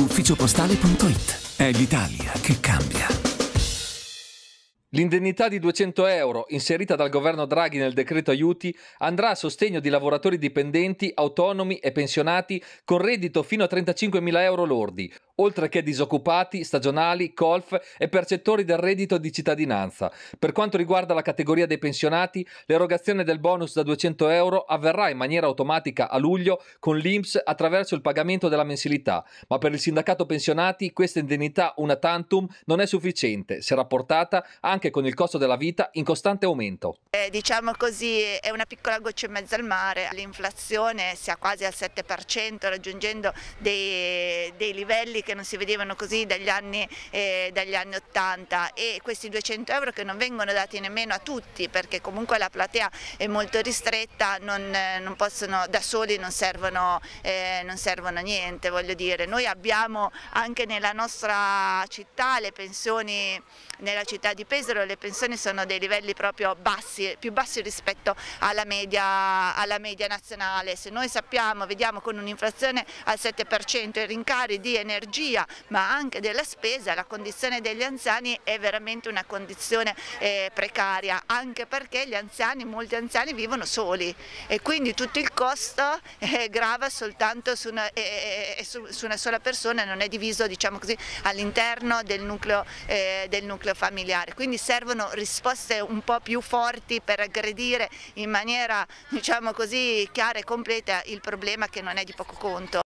ufficiopostale.it. È l'Italia che cambia. L'indennità di 200 euro inserita dal governo Draghi nel decreto aiuti andrà a sostegno di lavoratori dipendenti, autonomi e pensionati con reddito fino a 35.000 euro lordi oltre che disoccupati, stagionali, colf e percettori del reddito di cittadinanza. Per quanto riguarda la categoria dei pensionati, l'erogazione del bonus da 200 euro avverrà in maniera automatica a luglio con l'INPS attraverso il pagamento della mensilità, ma per il sindacato pensionati questa indennità una tantum non è sufficiente se rapportata anche con il costo della vita in costante aumento. Eh, diciamo così, è una piccola goccia in mezzo al mare, l'inflazione sia quasi al 7%, raggiungendo dei, dei livelli che che non si vedevano così dagli anni, eh, dagli anni 80 e questi 200 euro che non vengono dati nemmeno a tutti perché comunque la platea è molto ristretta, non, eh, non possono, da soli non servono, eh, non servono a niente. Voglio dire. Noi abbiamo anche nella nostra città le pensioni, nella città di Pesaro le pensioni sono dei livelli proprio bassi, più bassi rispetto alla media, alla media nazionale. Se noi sappiamo, vediamo con un'inflazione al 7% i rincari di energia, dell'energia ma anche della spesa, la condizione degli anziani è veramente una condizione eh, precaria, anche perché gli anziani, molti anziani vivono soli e quindi tutto il costo eh, grava soltanto su una, eh, eh, eh su, su una, sola persona, non è diviso diciamo all'interno del, eh, del nucleo familiare. Quindi servono risposte un po' più forti per aggredire in maniera diciamo così chiara e completa il problema che non è di poco conto.